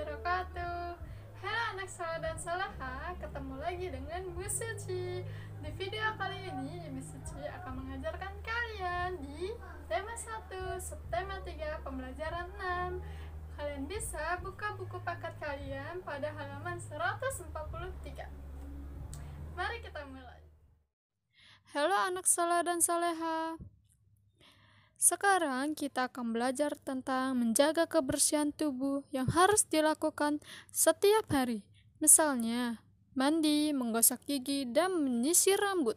wabarakatuh Halo anak salah dan salaha Ketemu lagi dengan Bu Suci Di video kali ini Ibu Suci akan mengajarkan kalian Di tema 1 Subtema 3 pembelajaran 6 Kalian bisa buka buku paket kalian Pada halaman 143 Mari kita mulai Halo anak salah dan saleha sekarang kita akan belajar tentang menjaga kebersihan tubuh yang harus dilakukan setiap hari. Misalnya, mandi, menggosok gigi, dan menyisir rambut.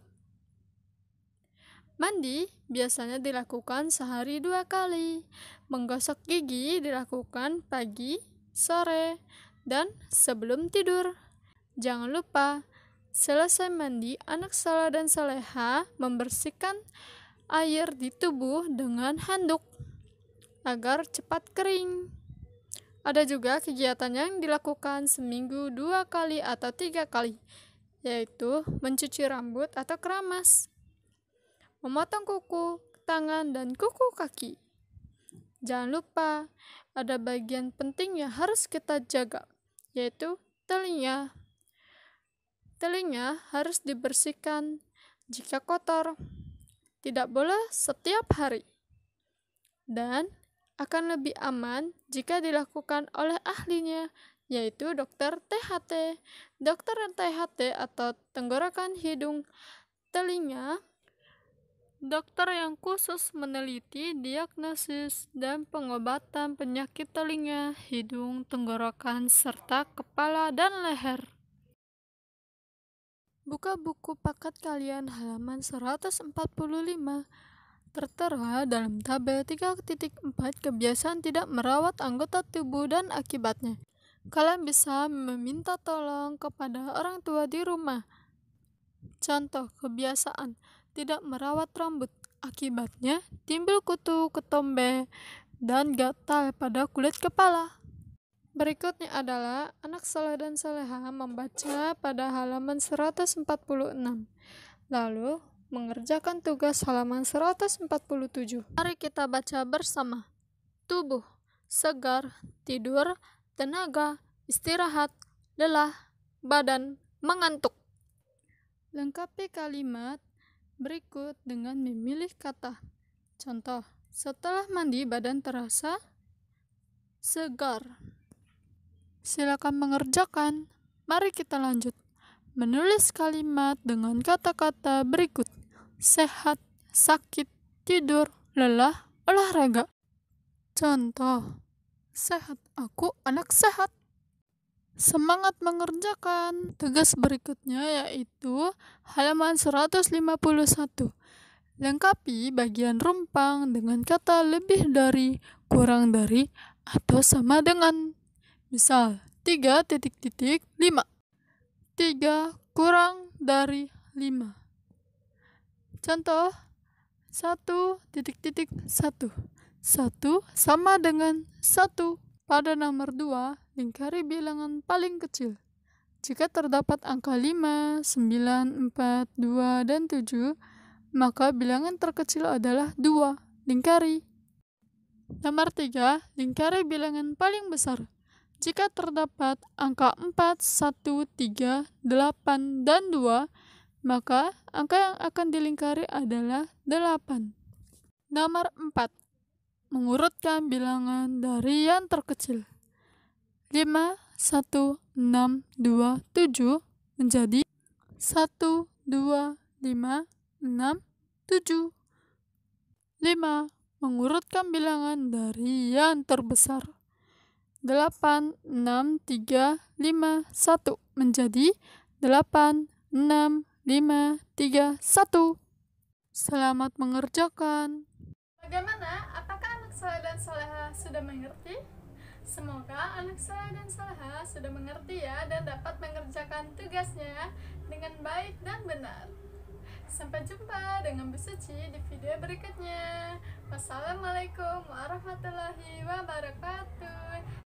Mandi biasanya dilakukan sehari dua kali. Menggosok gigi dilakukan pagi, sore, dan sebelum tidur. Jangan lupa, selesai mandi, anak salah dan saleha membersihkan air di tubuh dengan handuk agar cepat kering. Ada juga kegiatan yang dilakukan seminggu dua kali atau tiga kali, yaitu mencuci rambut atau keramas, memotong kuku, tangan, dan kuku kaki. Jangan lupa, ada bagian penting yang harus kita jaga, yaitu telinga. Telinga harus dibersihkan jika kotor tidak boleh setiap hari, dan akan lebih aman jika dilakukan oleh ahlinya, yaitu dokter THT. Dokter THT atau tenggorokan hidung telinga, dokter yang khusus meneliti diagnosis dan pengobatan penyakit telinga, hidung, tenggorokan, serta kepala dan leher. Buka buku paket kalian halaman 145. Tertera dalam tabel 3.4 kebiasaan tidak merawat anggota tubuh dan akibatnya. Kalian bisa meminta tolong kepada orang tua di rumah. Contoh kebiasaan tidak merawat rambut. Akibatnya timbul kutu, ketombe, dan gatal pada kulit kepala. Berikutnya adalah anak soleh dan soleha membaca pada halaman 146, lalu mengerjakan tugas halaman 147. Mari kita baca bersama. Tubuh, segar, tidur, tenaga, istirahat, lelah, badan, mengantuk. Lengkapi kalimat berikut dengan memilih kata. Contoh, setelah mandi badan terasa segar. Silakan mengerjakan. Mari kita lanjut. Menulis kalimat dengan kata-kata berikut. Sehat, sakit, tidur, lelah, olahraga. Contoh. Sehat. Aku anak sehat. Semangat mengerjakan tugas berikutnya yaitu halaman 151. Lengkapi bagian rumpang dengan kata lebih dari, kurang dari, atau sama dengan. Misal, 3 titik titik 5. 3 kurang dari 5. Contoh, 1 titik titik 1. 1 sama dengan 1. Pada nomor 2, lingkari bilangan paling kecil. Jika terdapat angka 5, 9, 4, 2, dan 7, maka bilangan terkecil adalah 2, lingkari. Nomor 3, lingkari bilangan paling besar jika terdapat angka 4, 1, 3, 8, dan 2, maka angka yang akan dilingkari adalah 8. Nomor 4. Mengurutkan bilangan dari yang terkecil. 5, 1, 6, 2, 7 menjadi 1, 2, 5, 6, 7. 5. Mengurutkan bilangan dari yang terbesar delapan enam tiga lima satu menjadi delapan enam lima tiga satu. Selamat mengerjakan. Bagaimana? Apakah anak saleh dan saleha sudah mengerti? Semoga anak saleh dan saleha sudah mengerti ya dan dapat mengerjakan tugasnya dengan baik dan benar. Sampai jumpa dengan Bu di video berikutnya. Wassalamualaikum warahmatullahi wabarakatuh.